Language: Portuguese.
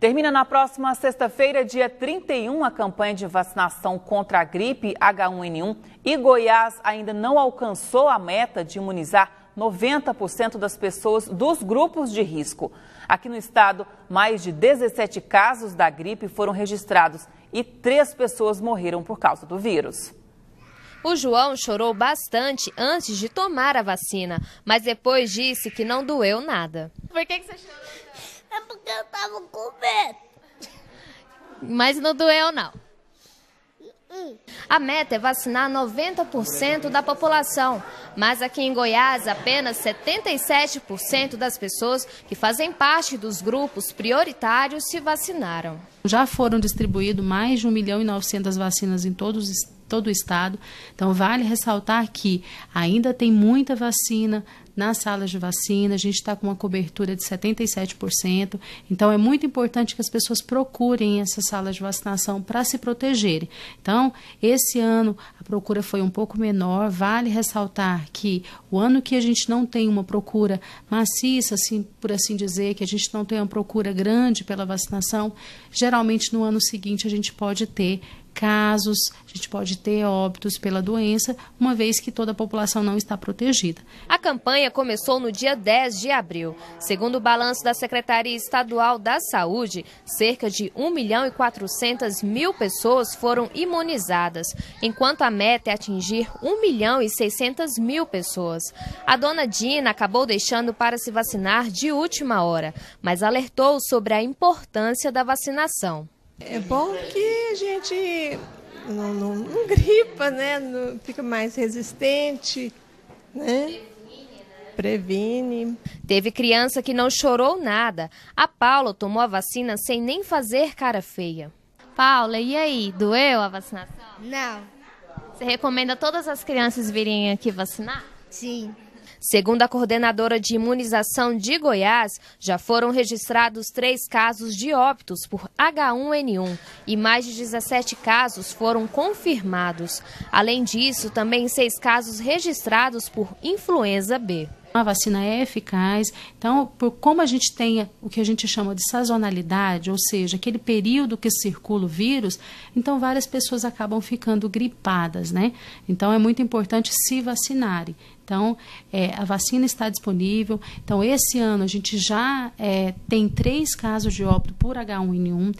Termina na próxima sexta-feira, dia 31, a campanha de vacinação contra a gripe H1N1 e Goiás ainda não alcançou a meta de imunizar 90% das pessoas dos grupos de risco. Aqui no estado, mais de 17 casos da gripe foram registrados e três pessoas morreram por causa do vírus. O João chorou bastante antes de tomar a vacina, mas depois disse que não doeu nada. Por que, que você chorou? Então? É porque eu tava com medo. Mas não doeu, não. Hum. A meta é vacinar 90% da população, mas aqui em Goiás, apenas 77% das pessoas que fazem parte dos grupos prioritários se vacinaram. Já foram distribuídos mais de 1 milhão e 900 vacinas em todos os todo o estado. Então, vale ressaltar que ainda tem muita vacina nas salas de vacina, a gente está com uma cobertura de 77%. Então, é muito importante que as pessoas procurem essas salas de vacinação para se protegerem. Então, esse ano a procura foi um pouco menor. Vale ressaltar que o ano que a gente não tem uma procura maciça, assim, por assim dizer, que a gente não tem uma procura grande pela vacinação, geralmente no ano seguinte a gente pode ter casos, a gente pode ter óbitos pela doença, uma vez que toda a população não está protegida. A campanha começou no dia 10 de abril. Segundo o balanço da Secretaria Estadual da Saúde, cerca de 1 milhão e 400 mil pessoas foram imunizadas, enquanto a meta é atingir 1 milhão e 600 mil pessoas. A dona Dina acabou deixando para se vacinar de última hora, mas alertou sobre a importância da vacinação. É bom que a gente não, não, não gripa, né? Não, fica mais resistente, né? né? Previne. Teve criança que não chorou nada. A Paula tomou a vacina sem nem fazer cara feia. Paula, e aí? Doeu a vacinação? Não. Você recomenda todas as crianças virem aqui vacinar? Sim. Segundo a coordenadora de imunização de Goiás, já foram registrados três casos de óbitos por H1N1 e mais de 17 casos foram confirmados. Além disso, também seis casos registrados por influenza B. A vacina é eficaz. Então, por como a gente tem o que a gente chama de sazonalidade, ou seja, aquele período que circula o vírus, então várias pessoas acabam ficando gripadas, né? Então, é muito importante se vacinarem. Então, é, a vacina está disponível. Então, esse ano a gente já é, tem três casos de óbito por H1N1.